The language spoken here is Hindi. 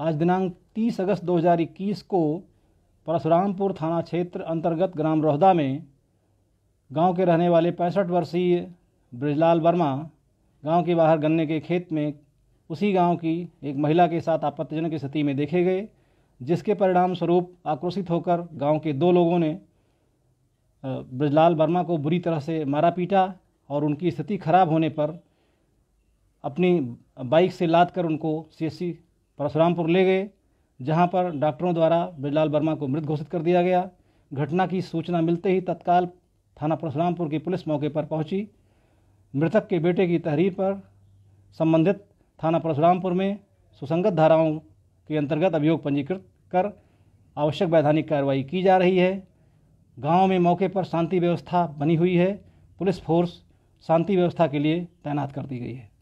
आज दिनांक 30 अगस्त 2021 को परशुरामपुर थाना क्षेत्र अंतर्गत ग्राम रोहदा में गांव के रहने वाले पैंसठ वर्षीय ब्रजलाल वर्मा गांव के बाहर गन्ने के खेत में उसी गांव की एक महिला के साथ आपत्तिजनक स्थिति में देखे गए जिसके परिणाम स्वरूप आक्रोशित होकर गांव के दो लोगों ने ब्रजलाल वर्मा को बुरी तरह से मारा पीटा और उनकी स्थिति खराब होने पर अपनी बाइक से लाद कर उनको सी परशुरामपुर ले गए जहां पर डॉक्टरों द्वारा बिरलाल वर्मा को मृत घोषित कर दिया गया घटना की सूचना मिलते ही तत्काल थाना परशुरामपुर की पुलिस मौके पर पहुंची मृतक के बेटे की तहरीर पर संबंधित थाना परशुरामपुर में सुसंगत धाराओं के अंतर्गत अभियोग पंजीकृत कर आवश्यक वैधानिक कार्रवाई की जा रही है गाँव में मौके पर शांति व्यवस्था बनी हुई है पुलिस फोर्स शांति व्यवस्था के लिए तैनात कर दी गई है